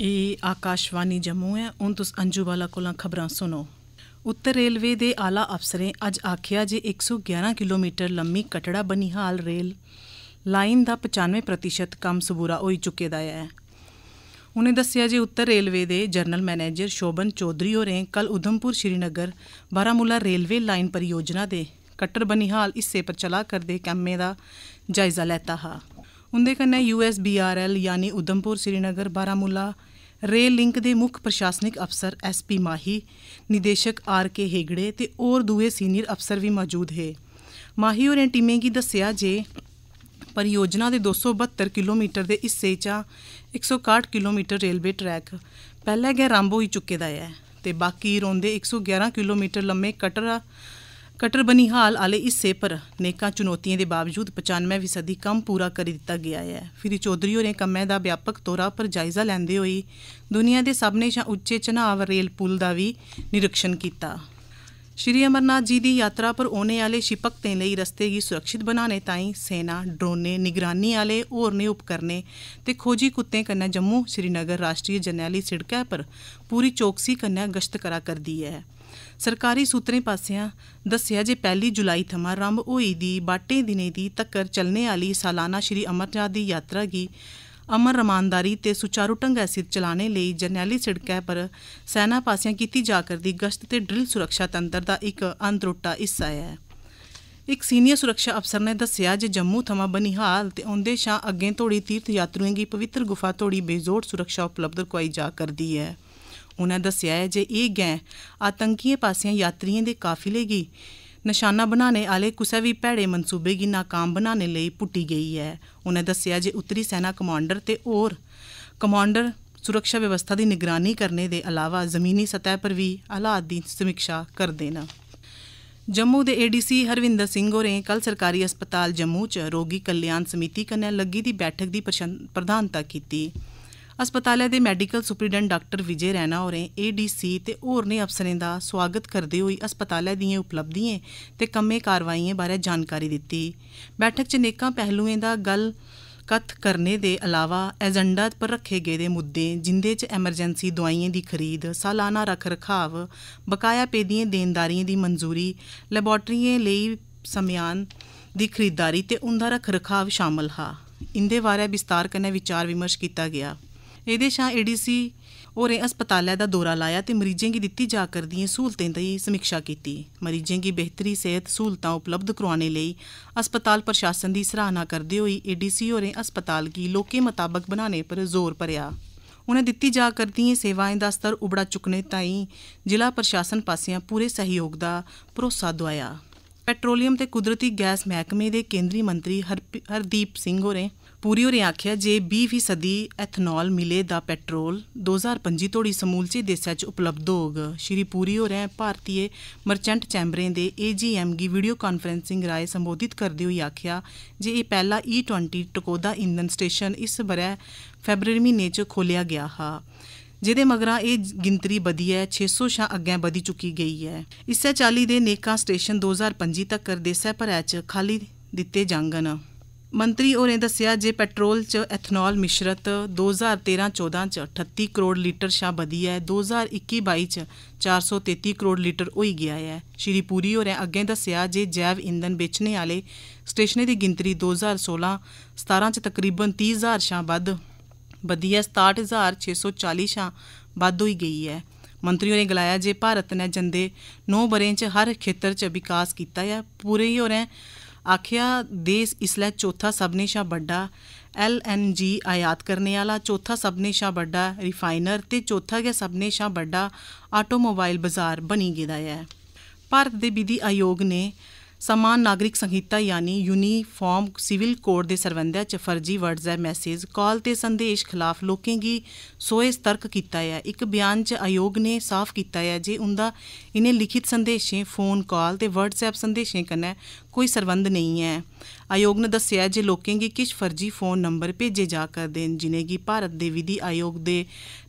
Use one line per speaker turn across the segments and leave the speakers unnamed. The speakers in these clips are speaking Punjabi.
ਇਹ ਆਕਾਸ਼ਵਾਣੀ ਜੰਮੂ ਹੈ ਹੁਣ ਤੁਸ ਅੰਜੂ ਵਾਲਾ ਕੋਲੋਂ ਖਬਰਾਂ ਸੁਣੋ ਉੱਤਰ ਰੇਲਵੇ ਦੇ ਆਲਾ ਅਫਸਰੇ ਅੱਜ ਆਖਿਆ ਜੇ 111 ਕਿਲੋਮੀਟਰ ਲੰਮੀ ਕਟੜਾ ਬਨੀਹਾਲ ਰੇਲ ਲਾਈਨ ਦਾ 95% ਕੰਮ ਸਬੂਰਾ ਹੋਈ ਚੁੱਕੇ ਦਾ ਹੈ ਉਹਨੇ ਦੱਸਿਆ ਜੇ ਉੱਤਰ ਰੇਲਵੇ ਦੇ ਜਨਰਲ ਮੈਨੇਜਰ ਸ਼ੋਭਨ ਚੌਧਰੀ ਹੋਰੇ ਕੱਲ ਉਧਮਪੁਰ ਸ਼੍ਰੀਨਗਰ ਬਾਰਾਮੂਲਾ ਰੇਲਵੇ ਲਾਈਨ ਪਰਿਯੋਜਨਾ ਦੇ ਕਟਰ ਬਨੀਹਾਲ ਹਿੱਸੇ ਪਰ ਚਲਾ ਕਰਦੇ ਕੰਮੇ ਦਾ ਜਾਇਜ਼ਾ ਲੈਤਾ ਹਾ ਉਹਦੇ ਕੰਨੇ ਯੂਐਸਬੀਆਰਐਲ ਯਾਨੀ ਉਦਮਪੁਰ ਸ੍ਰੀਨਗਰ ਬਾਰਾਮੂਲਾ ਰੇਲ ਲਿੰਕ ਦੇ ਮੁੱਖ ਪ੍ਰਸ਼ਾਸਨਿਕ ਅਫਸਰ ਐਸਪੀ ਮਾਹੀ ਨਿਦੇਸ਼ਕ ਆਰਕੇ ਹੇਗੜੇ ਤੇ ਹੋਰ ਦੂਏ ਸੀਨੀਅਰ ਅਫਸਰ ਵੀ ਮੌਜੂਦ ਹੈ ਮਾਹੀ ਹੋਰ ਨੇ ਟੀਮੇ ਕੀ ਦੱਸਿਆ ਜੇ ਪਰਯੋਜਨਾ ਦੇ 272 ਕਿਲੋਮੀਟਰ ਦੇ ਹਿੱਸੇ ਚ 161 ਕਿਲੋਮੀਟਰ ਰੇਲਵੇ ਟਰੈਕ ਪਹਿਲਾਂ ਗੈ ਰਾਂਬੋ ਹੀ ਚੁੱਕੇ ਦਾ ਹੈ ਤੇ ਬਾਕੀ ਰੋਂਦੇ 111 ਕਿਲੋਮੀਟਰ ਲੰਮੇ ਕਟਰਾ ਕਟਰ ਬਨੀਹਾਲ ਵਾਲੇ ਹਿੱਸੇ ਪਰ ਨੇਕਾਂ ਚੁਣੌਤੀਆਂ ਦੇ ਬਾਵਜੂਦ 95 ਸਦੀ ਕੰਮ ਪੂਰਾ ਕਰ ਦਿੱਤਾ ਗਿਆ ਹੈ ਫਿਰ ਚੌਧਰੀ ਹੋਰੇ ਕੰਮਾਂ ਦਾ ਵਿਆਪਕ ਤੌਰਾ ਪਰ ਜਾਇਜ਼ਾ ਲੈਂਦੇ ਹੋਏ ਦੁਨੀਆ ਦੇ ਸਭ ਨੇ ਉੱਚੇ ਚਨਾਵ ਰੇਲ ਪੁਲ ਦਾ ਵੀ ਨਿਰੀਖਣ ਕੀਤਾ ਸ਼੍ਰੀ ਅਮਰਨਾਥ ਜੀ ਦੀ ਯਾਤਰਾ ਪਰ ਆਉਣੇ ਵਾਲੇ ਸ਼ਿਪਕਤੇ ਲਈ ਰਸਤੇ ਹੀ ਸੁਰੱਖਿਤ ਬਣਾਉਣੇ ਤਾਈਂ ਸੈਨਾ ਡਰੋਨੇ ਨਿਗਰਾਨੀ ਵਾਲੇ ਹੋਰਨੇ ਉਪਕਰਨੇ ਤੇ ਖੋਜੀ ਕੁੱਤੇ ਕੰਨਾ ਜੰਮੂ ਸ਼੍ਰੀਨਗਰ ਰਾਸ਼ਟਰੀ ਜਰਨੈਲੀ ਸੜਕਾਂ ਪਰ ਪੂਰੀ ਚੌਕਸੀ ਕੰਨਾ ਗਸ਼ਤ ਕਰਾ ਕਰਦੀ ਹੈ ਸਰਕਾਰੀ ਸੂਤਰੇ ਪਾਸਿਆਂ ਦੱਸਿਆ ਜੇ ਪਹਿਲੀ ਜੁਲਾਈ ਥਮਾ ਰੰਭ ਹੋਈ ਦੀ ਬਾਟੇ ਦਿਨੇ ਦੀ ਤੱਕਰ ਚੱਲਣੇ ਵਾਲੀ ਸਾਲਾਨਾ ਸ਼੍ਰੀ ਅਮਰਨਾਥ ਦੀ ਯਾਤਰਾ ਦੀ ਅਮਰ ਰਮਾਨਦਾਰੀ ਤੇ ਸੁਚਾਰੂ ਢੰਗ ਸਿਰ ਚਲਾਣੇ ਲਈ ਜਰਨੈਲੀ ਸੜਕਾਂ ਪਰ ਸੈਨਾ ਪਾਸਿਆਂ ਕੀਤੀ ਜਾ ਕਰਦੀ ਗਸ਼ਤ ਤੇ ਡਰਿਲ ਸੁਰੱਖਿਆ ਤੰਤਰ ਦਾ ਇੱਕ ਅੰਦਰੋਟਾ ਹਿੱਸਾ ਹੈ ਇੱਕ ਸੀਨੀਅਰ ਸੁਰੱਖਿਆ ਅਫਸਰ ਨੇ ਦੱਸਿਆ ਜੇ ਜੰਮੂ ਥਮਾ ਬਨਿਹਾਲ ਤੇ ਉਹਦੇ ਸ਼ਾਂ ਅੱਗੇ ਤੋੜੀ ਤੀਰਥ ਯਾਤਰੀਆਂ ਦੀ ਪਵਿੱਤਰ ਗੁਫਾ ਤੋੜੀ ਬੇਜ਼ੋਰ ਸੁਰੱਖਿਆ ਉਪਲਬਧ ਕਰਵਾਈ ਜਾ ਕਰਦੀ ਹੈ ਉਹਨਾਂ ਦੱਸਿਆ ਹੈ ਜੇ ਇਹ ਗੈਂ ਆਤੰਕੀਆਂ ਪਾਸਿਆਂ ਯਾਤਰੀਆਂ ਦੇ ਕਾਫਿਲੇ ਗਈ ਨਿਸ਼ਾਨਾ ਬਣਾਉਣ ਵਾਲੇ ਕਿਸੇ ਵੀ ਭੈੜੇ ਮਨਸੂਬੇ ਦੀ ناکਾਮ ਬਣਾਉਣ ਲਈ ਪੁੱਟੀ ਗਈ ਹੈ ਉਹਨੇ ਦੱਸਿਆ ਜੇ ਉੱਤਰੀ ਸੈਨਾ ਕਮਾਂਡਰ ਤੇ ਹੋਰ ਕਮਾਂਡਰ ਸੁਰੱਖਿਆ ਵਿਵਸਥਾ ਦੀ ਨਿਗਰਾਨੀ ਕਰਨ ਦੇ ਇਲਾਵਾ ਜ਼ਮੀਨੀ ਸਤਹ ਪਰ ਵੀ ਹਾਲਾਤ ਦੀ ਸਮੀਖਿਆ ਕਰਦੇ ਨੇ ਜੰਮੂ ਦੇ ਏਡੀਸੀ ਹਰਵਿੰਦਰ ਸਿੰਘ ਹੋਰੇ ਕੱਲ ਸਰਕਾਰੀ ਹਸਪਤਾਲ ਜੰਮੂ 'ਚ ਰੋਗੀ ਕਲਿਆਣ ਸਮਿਤੀ ਕਨੇ ਲੱਗੀ ਦੀ ਬੈਠਕ ਦੀ ਪ੍ਰਧਾਨਤਾ ਕੀਤੀ ਹਸਪਤਾਲ ਦੇ medical superintendent doctor Vijay Raina ਹੋਰੇ ਏਡੀਸੀ ਤੇ ਹੋਰ ਨੇ ਅਫਸਰਾਂ ਦਾ ਸਵਾਗਤ ਕਰਦੇ ਹੋਏ ਹਸਪਤਾਲ ਦੀਆਂ ਉਪਲਬਧੀਆਂ ਤੇ ਕੰਮੇ ਕਾਰਵਾਈਆਂ ਬਾਰੇ ਜਾਣਕਾਰੀ ਦਿੱਤੀ ਬੈਠਕ 'ਚ ਨੇਕਾਂ ਪਹਿਲੂਆਂ ਦਾ ਗੱਲ ਕਥ ਕਰਨੇ ਦੇ ਇਲਾਵਾ ਏਜੰਡਾ ਪਰ ਰੱਖੇ ਗਏ ਦੇ ਮੁੱਦੇ ਜਿੰਦੇ ਚ ਐਮਰਜੈਂਸੀ ਦਵਾਈਆਂ ਦੀ ਖਰੀਦ ਸਾਲਾਨਾ ਰੱਖ ਰਖਾਵ ਬਕਾਇਆ ਪੇਦੀਆਂ ਦੇਣਦਾਰੀਆਂ ਦੀ ਮਨਜ਼ੂਰੀ ਲੈਬੋਰਟਰੀਆਂ ਲਈ ਸਮਿਆਨ ਦੀ ਖਰੀਦਦਾਰੀ ਤੇ ਉਹਨਾਂ ਦਾ ਰੱਖ ਰਖਾਵ ਸ਼ਾਮਲ ਹਾ ਇੰਦੇ ਬਾਰੇ ਵਿਸਤਾਰ ਕਰਨੇ ਵਿਚਾਰ ਵਿਮਰਸ਼ ਕੀਤਾ ਗਿਆ ਇਹਦੇ ਸ਼ਾ ਏਡੀਸੀ ਉਹਰੇ ਹਸਪਤਾਲਾਂ ਦਾ ਦੌਰਾ ਲਾਇਆ ਤੇ ਮਰੀਜ਼ਾਂ ਦੀ ਦਿੱਤੀ ਜਾ ਕਰਦੀਆਂ ਸਹੂਲਤਾਂ ਦੀ ਸਮੀਖਿਆ ਕੀਤੀ ਮਰੀਜ਼ਾਂ ਦੀ ਬਿਹਤਰੀ ਸਿਹਤ ਸਹੂਲਤਾਂ ਉਪਲਬਧ ਕਰਵਾਉਣੇ ਲਈ ਹਸਪਤਾਲ ਪ੍ਰਸ਼ਾਸਨ ਦੀ ਸਰਾਹਨਾ ਕਰਦੇ ਹੋਏ ਏਡੀਸੀ ਉਹਰੇ ਹਸਪਤਾਲ ਕੀ ਲੋਕੇ ਮੁਤਾਬਕ ਬਣਾਉਣੇ ਪਰ ਜ਼ੋਰ ਭਰਿਆ ਉਹਨੇ ਦਿੱਤੀ ਜਾ ਕਰਦੀਆਂ ਸੇਵਾਵਾਂ ਦਾ ਸਤਰ ਉਬੜਾ ਚੁੱਕਨੇ ਤਾਈ ਜ਼ਿਲ੍ਹਾ ਪ੍ਰਸ਼ਾਸਨ ਪਾਸਿਆਂ ਪੂਰੇ ਸਹਿਯੋਗ ਦਾ ਭਰੋਸਾ ਦਵਾਇਆ ਪੈਟਰੋਲੀਅਮ ਤੇ ਕੁਦਰਤੀ ਗੈਸ ਮਹਿਕਮੇ ਦੇ ਕੇਂਦਰੀ ਮੰਤਰੀ ਹਰਦੀਪ ਸਿੰਘ ਹੋਰੇ ਪੂਰੀ ਹੋਰੇ ਆਖਿਆ ਜੇ 20 ਫੀਸਦੀ ਐਥਨੋਲ ਮਿਲੇ ਦਾ ਪੈਟਰੋਲ 2025 ਤੋੜੀ ਸਮੂਲਚੇ ਦੇਸ਼ਾਂ 'ਚ ਉਪਲਬਧ ਹੋਗ ਸ਼੍ਰੀ ਪੂਰੀ ਹੋਰੇ ਭਾਰਤੀਏ ਮਰਚੈਂਟ ਚੈਂਬਰੇ ਦੇ ਏਜੀਐਮ ਗੀ ਵੀਡੀਓ ਕਾਨਫਰੈਂਸਿੰਗ ਰਾਏ ਸੰਬੋਧਿਤ ਕਰਦੇ ਹੋਏ ਆਖਿਆ ਜੇ ਇਹ ਪਹਿਲਾ E20 ਟਕੋਦਾ ਇੰਧਨ ਸਟੇਸ਼ਨ ਇਸ ਬਰੇ ਫੈਬਰੂਅਰੀ ਮਹੀਨੇ 'ਚ ਖੋਲਿਆ ਗਿਆ ਹਾ ਜਿਹਦੇ ਮਗਰਾਂ ਇਹ ਗਿਣਤਰੀ ਵਧੀ ਹੈ 600 ਸ਼ਾ ਅੱਗੇ ਵਧੀ ਚੁੱਕੀ ਗਈ ਹੈ ਇਸੇ ਚਾਲੀ ਦੇ ਨੇਕਾ ਸਟੇਸ਼ਨ 2025 ਤੱਕ ਦੇਸੈ ਭਰੈ ਚ ਖਾਲੀ ਦਿੱਤੇ ਜਾਂਗਨ ਮੰਤਰੀ ਹੋਰੇ ਦੱਸਿਆ ਜੇ ਪੈਟਰੋਲ ਚ ਐਥਨੋਲ ਮਿਸ਼ਰਤ 2013-14 ਚ 38 ਕਰੋੜ ਲੀਟਰ ਸ਼ਾ ਵਧੀ ਹੈ 2021-22 ਚ 433 ਕਰੋੜ ਲੀਟਰ ਹੋਈ ਗਿਆ ਹੈ ਸ਼੍ਰੀ ਪੂਰੀ ਹੋਰੇ ਅੱਗੇ ਦੱਸਿਆ ਜੇ ਜੈਵ ਇੰਧਨ ਵੇਚਣੇ ਵਾਲੇ ਸਟੇਸ਼ਨੇ ਦੀ ਗਿਣਤਰੀ 2016-17 ਚ ਤਕਰੀਬਨ 30000 ਸ਼ਾ ਵੱਧ ਵਧੀਆ 67640 ਸ਼ਾ ਵੱਧ ਹੋਈ ਗਈ ਹੈ ਮੰਤਰੀਓ ਨੇ ਗਲਾਇਆ ਜੇ ਭਾਰਤ ਨੇ ਜੰਦੇ 9 ਬਰੇ ਚ ਹਰ ਖੇਤਰ ਚ ਵਿਕਾਸ ਕੀਤਾ ਹੈ ਪੂਰੇ ਹੀ ਹੋ ਰਹੇ ਆਖਿਆ ਦੇਸ਼ ਇਸ ਲਈ ਚੌਥਾ ਸਭਨੇ ਸ਼ਾ ਵੱਡਾ LNG ਆਯਾਤ ਕਰਨੇ ਵਾਲਾ ਚੌਥਾ ਸਭਨੇ ਸ਼ਾ ਵੱਡਾ ਰਿਫਾਈਨਰ ਤੇ ਚੌਥਾ ਗਿਆ ਸਭਨੇ ਸ਼ਾ ਵੱਡਾ ਆਟੋਮੋਬਾਈਲ ਬਾਜ਼ਾਰ ਬਣੀ ਗਿਆ ਹੈ ਭਾਰਤ ਦੇ ਵਿਧੀ ਆਯੋਗ ਨੇ ਸਮਾਨ ਨਾਗਰਿਕ ਸੰਹਿਤਾ ਯਾਨੀ ਯੂਨੀਫਾਰਮ ਸਿਵਲ ਕੋਡ ਦੇ ਸਰਵੰਧਿਆ ਚ ਫਰਜੀ ਵਰਡਸ ਐ ਮੈਸੇਜ ਕਾਲ ਤੇ ਸੰਦੇਸ਼ ਖਿਲਾਫ ਦੀ ਸੋਏ ਸਤਰਕ ਕੀਤਾ ਹੈ ਇੱਕ ਬਿਆਨ ਚ ਆਯੋਗ ਨੇ ਸਾਫ਼ ਕੀਤਾ ਹੈ ਜੇ ਉਹਦਾ ਇਹਨੇ ਲਿਖਿਤ ਸੰਦੇਸ਼ੇ ਫੋਨ ਕਾਲ ਤੇ ਵਟਸਐਪ ਸੰਦੇਸ਼ੇ ਕਨੇ ਕੋਈ ਸਰਵੰਧ ਨਹੀਂ ਹੈ ਆਯੋਗ ਨੇ ਦੱਸਿਆ ਜੇ ਦੀ ਕਿਸ ਫਰਜੀ ਫੋਨ ਨੰਬਰ ਭੇਜੇ ਜਾ ਕਰਦੇ ਜਿਨੇ ਕੀ ਭਾਰਤ ਦੇ ਵਿਧੀ ਆਯੋਗ ਦੇ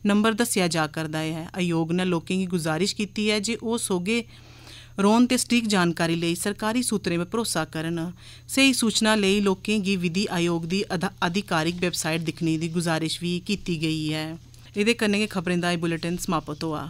ਨੰਬਰ ਦੱਸਿਆ ਜਾ ਕਰਦਾ ਹੈ ਆਯੋਗ ਨੇ ਲੋਕਾਂ ਦੀ ਗੁਜ਼ਾਰਿਸ਼ ਕੀਤੀ ਹੈ ਜੇ ਉਹ ਸੋਗੇ ਰੋਣ ਤੇ ਸਟੀਕ ਜਾਣਕਾਰੀ ਲਈ ਸਰਕਾਰੀ ਸੂਤਰੇ 'ਤੇ ਭਰੋਸਾ ਕਰਨ ਸਹੀ ਸੂਚਨਾ ਲਈ ਲੋਕਾਂ ਦੀ ਵਿਧੀ ਆਯੋਗ ਦੀ ਅਧਿਕਾਰਿਕ ਵੈਬਸਾਈਟ ਦਿਖਣੀ ਦੀ ਗੁਜ਼ਾਰਿਸ਼ ਵੀ ਕੀਤੀ ਗਈ ਹੈ ਇਹਦੇ ਕੰਨੇ ਖਬਰਾਂ ਦਾ ਇਹ ਬੁਲੇਟਿਨ ਸਮਾਪਤ ਹੋਆ